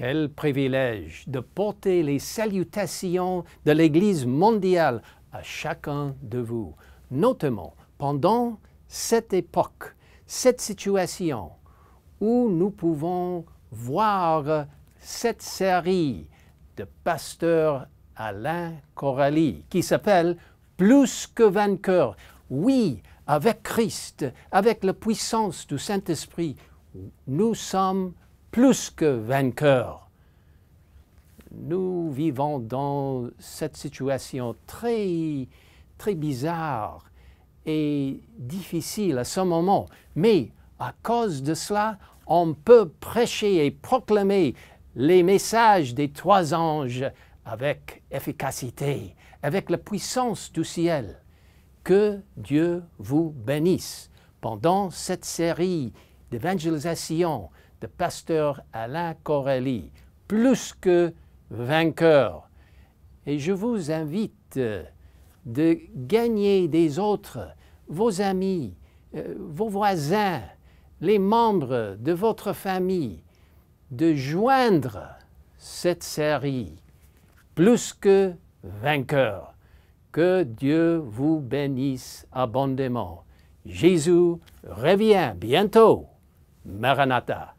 Quel privilège de porter les salutations de l'Église mondiale à chacun de vous, notamment pendant cette époque, cette situation où nous pouvons voir cette série de pasteurs Alain Coralie qui s'appelle Plus que vainqueur. Oui, avec Christ, avec la puissance du Saint-Esprit, nous sommes plus que vainqueur. Nous vivons dans cette situation très, très bizarre et difficile à ce moment. Mais à cause de cela, on peut prêcher et proclamer les messages des trois anges avec efficacité, avec la puissance du ciel. Que Dieu vous bénisse pendant cette série d'évangélisation de pasteur Alain Corelli, plus que vainqueur. Et je vous invite euh, de gagner des autres, vos amis, euh, vos voisins, les membres de votre famille, de joindre cette série, plus que vainqueur. Que Dieu vous bénisse abondamment. Jésus revient bientôt. Maranatha.